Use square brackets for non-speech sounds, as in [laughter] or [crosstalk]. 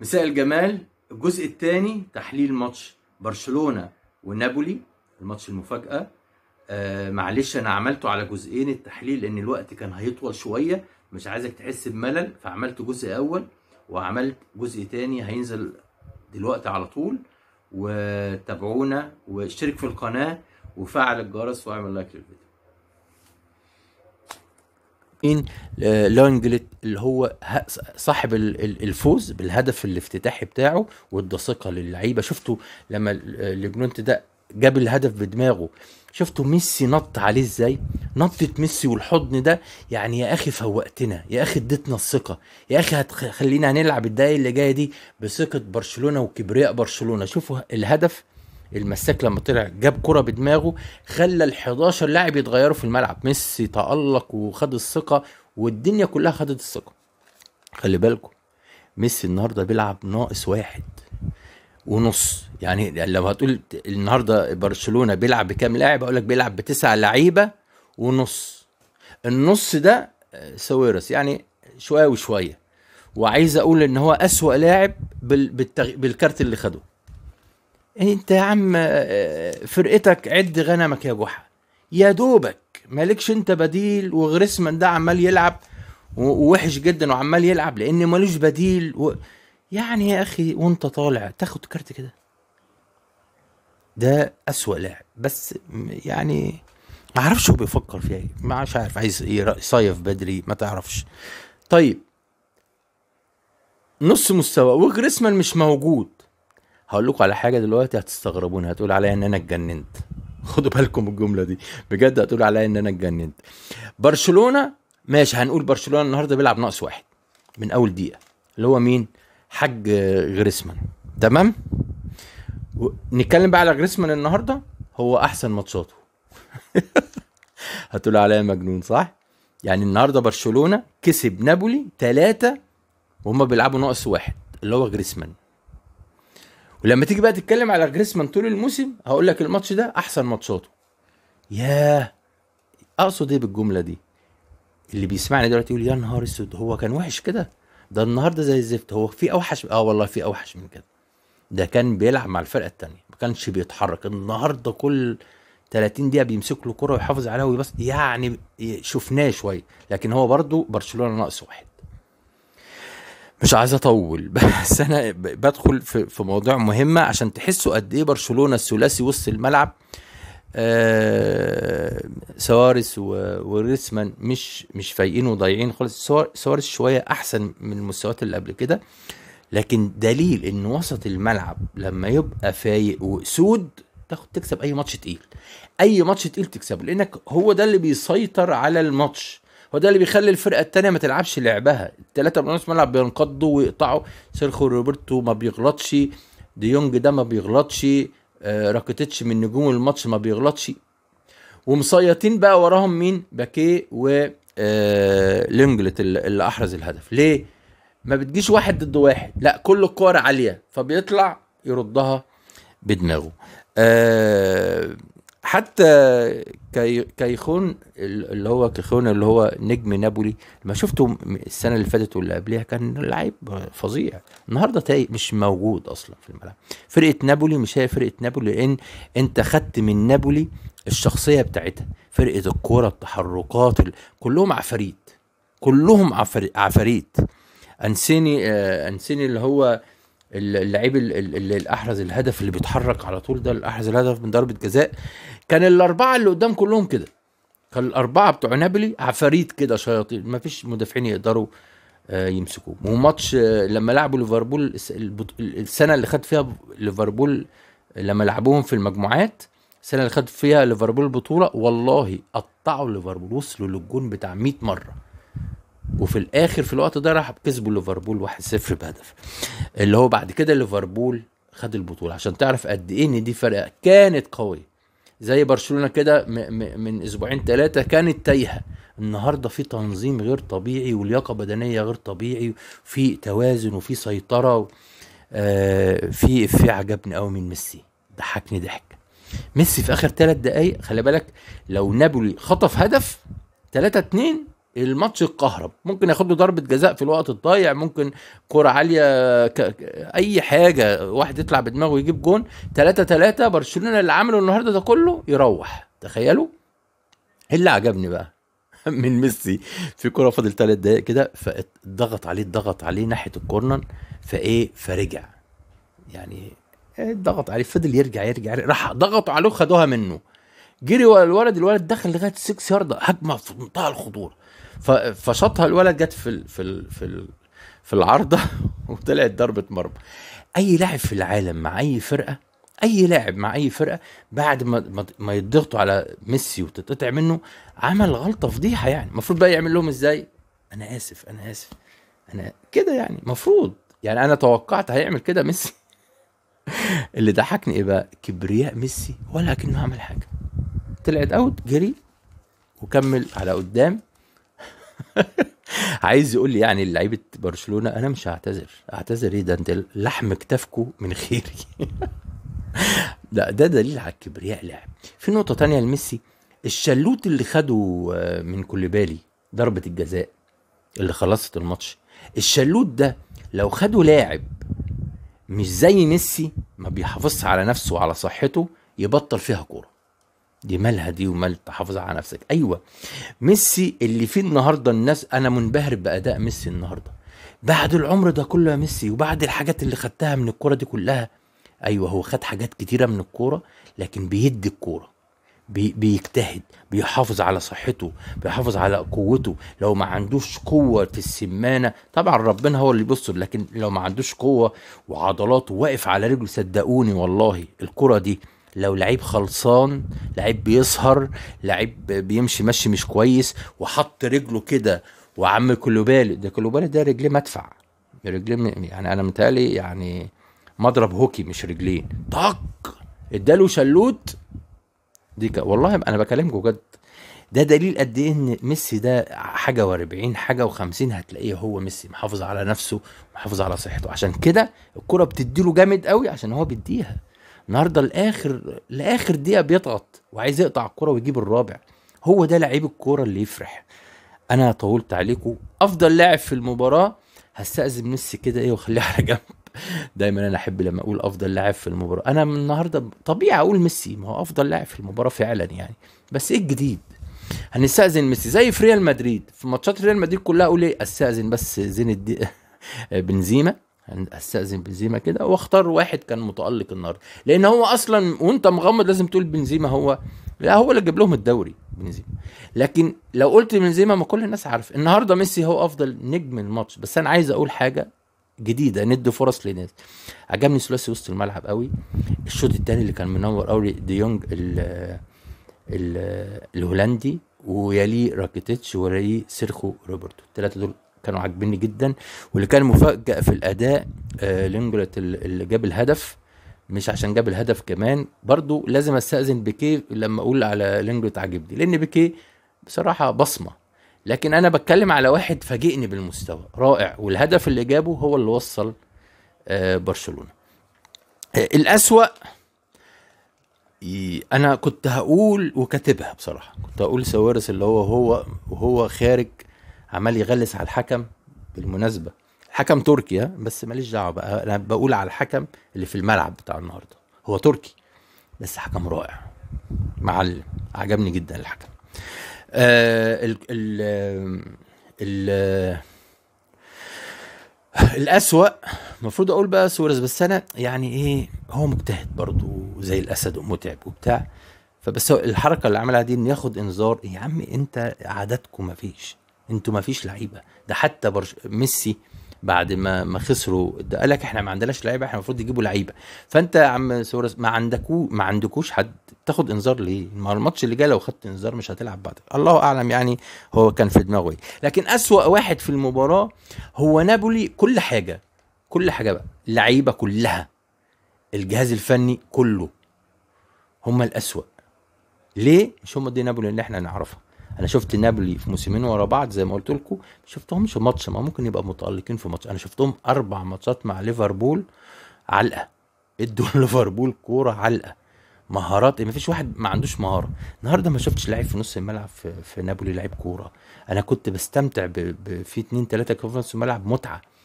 مساء الجمال الجزء الثاني تحليل ماتش برشلونه ونابولي الماتش المفاجاه آه معلش انا عملته على جزئين التحليل لان الوقت كان هيطول شويه مش عايزك تحس بملل فعملت جزء اول وعملت جزء تاني هينزل دلوقتي على طول وتابعونا واشترك في القناه وفعل الجرس واعمل لايك للفيديو مين آه، لانجلت اللي هو صاحب الفوز بالهدف الافتتاحي بتاعه وادى ثقه للعيبه شفتوا لما ليجنونت آه، ده جاب الهدف بدماغه شفتوا ميسي نط عليه ازاي نطة ميسي والحضن ده يعني يا اخي فوقتنا يا اخي اديتنا الثقه يا اخي هتخلينا هنلعب الدقايق اللي جايه دي بثقه برشلونه وكبرياء برشلونه شوفوا الهدف المساك لما طلع جاب كرة بدماغه خلى ال 11 لاعب يتغيروا في الملعب ميسي تألق وخد الثقة والدنيا كلها خدت الثقة خلي بالكم ميسي النهارده بيلعب ناقص واحد ونص يعني لو هتقول النهارده برشلونه بيلعب بكام لاعب اقول لك بيلعب بتسع لعيبه ونص النص ده آه، سويرس يعني شويه وشويه وعايز اقول ان هو اسوا لاعب بالكارت اللي خده يعني انت يا عم آه، فرقتك عد غنمك يا جحا يا دوبك مالكش انت بديل وغريسمان ده عمال يلعب ووحش جدا وعمال يلعب لان مالوش بديل و... يعني يا اخي وانت طالع تاخد كارت كده ده اسوأ لاعب بس يعني ما اعرفش هو بيفكر فيها ايه مش عارف عايز ايه صيف بدري ما تعرفش طيب نص مستوى وغريسمان مش موجود هقول لكم على حاجه دلوقتي هتستغربوني هتقول عليا ان انا اتجننت [laughs] خدوا بالكم من الجمله دي بجد هتقول عليا ان انا اتجننت برشلونه ماشي هنقول برشلونه النهارده بيلعب ناقص واحد من اول دقيقه اللي هو مين حاج غريسمان تمام نتكلم بقى على غريسمان النهارده هو احسن ماتشاته [laughs] هتقول عليا مجنون صح يعني النهارده برشلونه كسب نابولي ثلاثة وهم بيلعبوا ناقص واحد اللي هو غريسمان ولما تيجي بقى تتكلم على جريسمان طول الموسم هقول لك الماتش ده احسن ماتشاته ياه اقصد ايه بالجمله دي اللي بيسمعني دلوقتي يقول يا نهار اسود هو كان وحش كده ده النهارده زي الزفت هو في اوحش اه والله في اوحش من كده ده كان بيلعب مع الفرقه الثانيه ما كانش بيتحرك النهارده كل 30 دقيقه بيمسك له كره ويحافظ عليها ويبص يعني شفناه شويه لكن هو برده برشلونه ناقص واحد مش عايز اطول [laughs] بس انا بدخل في, في مواضيع مهمه عشان تحسوا قد ايه برشلونه الثلاثي وسط الملعب آه سوارس وريسمان مش مش فايقين وضايعين خالص سوارس شويه احسن من المستويات اللي قبل كده لكن دليل ان وسط الملعب لما يبقى فايق واسود تاخد تكسب اي ماتش تقيل اي ماتش تقيل تكسبه لانك هو ده اللي بيسيطر على الماتش هو ده اللي بيخلي الفرقه الثانيه ما تلعبش لعبها الثلاثه من نص الملعب بينقضوا ويقطعوا سيرخو روبرتو ما بيغلطش ديونج ده ما بيغلطش آه، راكيتيتش من نجوم الماتش ما بيغلطش ومصيطين بقى وراهم مين باكيه و آه، لينجلت اللي احرز الهدف ليه ما بتجيش واحد ضد واحد لا كل الكور عاليه فبيطلع يردها بدماغه آه حتى كي كيخون اللي هو كيخون اللي هو نجم نابولي لما شفته السنه اللي فاتت واللي قبلها كان لعيب فظيع النهارده تاي مش موجود اصلا في الملعب فرقه نابولي مش هي فرقه نابولي لان انت خدت من نابولي الشخصيه بتاعتها فرقه الكوره التحركات كلهم عفاريت كلهم عفاريت انسيني آه انسيني اللي هو اللعيب اللي الاحرز الهدف اللي بيتحرك على طول ده الاحرز الهدف من ضربه جزاء كان الاربعه اللي قدام كلهم كده كان الاربعه بتوع نابولي عفاريت كده شياطين ما فيش مدافعين يقدروا آه، يمسكوه وماتش آه، لما لعبوا ليفربول السنه اللي خد فيها ليفربول لما لعبوهم في المجموعات السنه اللي خد فيها ليفربول البطوله والله قطعوا ليفربول وصلوا للجون بتاع 100 مره وفي الاخر في الوقت ده راح كسبوا ليفربول 1-0 بهدف اللي هو بعد كده ليفربول خد البطوله عشان تعرف قد ايه ان دي فرقه كانت قويه زي برشلونه كده من اسبوعين ثلاثه كانت تايهه النهارده في تنظيم غير طبيعي ولياقه بدنيه غير طبيعي في توازن وفي سيطره و... آه في في عجبني قوي من ميسي ضحكني ضحك ميسي في اخر ثلاث دقائق خلي بالك لو نابولي خطف هدف 3 2 الماتش اتكهرب ممكن ياخد له ضربه جزاء في الوقت الضايع ممكن كرة عاليه ك... اي حاجه واحد يطلع بدماغه يجيب جون 3 3 برشلونه اللي عمله النهارده ده كله يروح تخيلوا إيه اللي عجبني بقى [laughs] من ميسي في كرة فاضل 3 دقايق كده فضغط عليه ضغط عليه ناحيه الكورنر فايه فرجع يعني ضغط عليه فضل يرجع يرجع راح ضغطوا عليه خدوها منه جري ورا الولد الولد دخل لغايه 6 يارده هجمه في منتهى الخطوره فشطها الولد جت في الـ في الـ في الـ في العارضه [laughs] وطلعت ضربه مرمى اي لاعب في العالم مع اي فرقه اي لاعب مع اي فرقه بعد ما ما يضغطوا على ميسي وتتقطع منه عمل غلطه فضيحه يعني المفروض بقى يعمل لهم ازاي انا اسف انا اسف انا كده يعني المفروض يعني انا توقعت هيعمل كده ميسي [laughs] اللي ضحكني ايه بقى كبرياء ميسي ولا كأنه عمل حاجه طلعت اوت جري وكمل على قدام [laughs] عايز يقول لي يعني لعيبه برشلونه انا مش هعتذر اعتذر ايه ده انت لحم كتافكو من خيري [laughs] لا ده دليل على الكبرياء لاعب في نقطه تانية لميسي الشلوت اللي خده آه، من كوليبالي ضربه الجزاء اللي خلصت الماتش الشلوت ده لو خده لاعب مش زي ميسي ما بيحافظش على نفسه وعلى صحته يبطل فيها كوره دي مالها دي ومال تحافظ على نفسك ايوه ميسي اللي فيه النهارده الناس انا منبهر باداء ميسي النهارده بعد العمر ده كله يا ميسي وبعد الحاجات اللي خدتها من الكوره دي كلها ايوه هو خد حاجات كتيره من الكوره لكن بيدي الكوره بي بيجتهد بيحافظ على صحته بيحافظ على قوته لو ما عندوش قوة في السمانة طبعا ربنا هو اللي بيبص لكن لو ما عندوش قوة وعضلاته واقف على رجله صدقوني والله الكرة دي لو لعيب خلصان لعيب بيسهر لعيب بيمشي مشي مش كويس وحط رجله كده وعم كلوبالي ده كلوبالي ده رجليه مدفع رجليه يعني انا متهيألي يعني مضرب هوكي مش رجلين طق اداله شلوت دي ك... والله انا بكلمكم بجد ده دليل قد ايه ان ميسي ده حاجه و40 حاجه و50 هتلاقيه هو ميسي محافظ على نفسه محافظ على صحته عشان كده الكره بتديله جامد قوي عشان هو بيديها النهارده لاخر لاخر دقيقه بيضغط وعايز يقطع الكره ويجيب الرابع هو ده لعيب الكوره اللي يفرح انا طولت عليكم افضل لاعب في المباراه هستأذن ميسي كده ايه واخليه [laughs] على جنب دايما انا احب لما اقول افضل لاعب في المباراه انا من النهارده طبيعي اقول ميسي ما هو افضل لاعب في المباراه فعلا يعني بس ايه الجديد هنستأذن ميسي زي في ريال مدريد في ماتشات ريال مدريد كلها اقول ايه استأذن بس زين الدين [laughs] بنزيما يعني استاذن بنزيما كده واختار واحد كان متالق النهارده لان هو اصلا وانت مغمض لازم تقول بنزيما هو لا هو اللي جاب لهم الدوري بنزيما لكن لو قلت بنزيما ما كل الناس عارف النهارده ميسي هو افضل نجم الماتش بس انا عايز اقول حاجه جديده ندي فرص للناس عجبني ثلاثي وسط الملعب قوي الشوط الثاني اللي كان منور قوي ديونج دي ال الهولندي ويليه راكيتيتش ويليه سيرخو روبرتو الثلاثه دول كانوا عاجبني جدا واللي كان مفاجئ في الاداء آه، لينجلت اللي جاب الهدف مش عشان جاب الهدف كمان برضو لازم استاذن بيكيه لما اقول على لينجلت عاجبني لان بيكيه بصراحه بصمه لكن انا بتكلم على واحد فاجئني بالمستوى رائع والهدف اللي جابه هو اللي وصل آه، برشلونه آه، الاسوا انا كنت هقول وكاتبها بصراحه كنت هقول سوارس اللي هو هو وهو خارج عمال يغلس على الحكم بالمناسبه حكم تركيا بس ماليش دعوه بقى انا بقول على الحكم اللي في الملعب بتاع النهارده هو تركي بس حكم رائع معلم عجبني جدا الحكم آه ال ال ال الأسوأ المفروض أقول بقى سواريز بس أنا يعني إيه هو مجتهد برضه زي الأسد ومتعب وبتاع فبس الحركة اللي عملها دي إن ياخد إنذار يا عم أنت عاداتكم مفيش انتوا ما فيش لعيبه ده حتى برش... ميسي بعد ما ما خسروا ده قال لك احنا ما عندناش لعيبه احنا المفروض يجيبوا لعيبه فانت يا عم سورس ما عندكو ما عندكوش حد تاخد انذار ليه ما الماتش اللي جاي لو خدت انذار مش هتلعب بعد الله اعلم يعني هو كان في دماغه ايه لكن اسوا واحد في المباراه هو نابولي كل حاجه كل حاجه بقى اللعيبه كلها الجهاز الفني كله هم الاسوا ليه مش هم دي نابولي اللي احنا نعرفها انا شفت نابولي في موسمين ورا بعض زي ما قلت لكم ما شفتهمش ماتش ما ممكن يبقى متالقين في ماتش انا شفتهم اربع ماتشات مع ليفربول علقه ادوا [laughs] ليفربول كوره علقه مهارات ما فيش واحد ما عندوش مهاره النهارده ما شفتش لعيب في نص الملعب في, في نابولي لعيب كوره انا كنت بستمتع ب... ب... في اتنين تلاته كانوا في نص الملعب متعه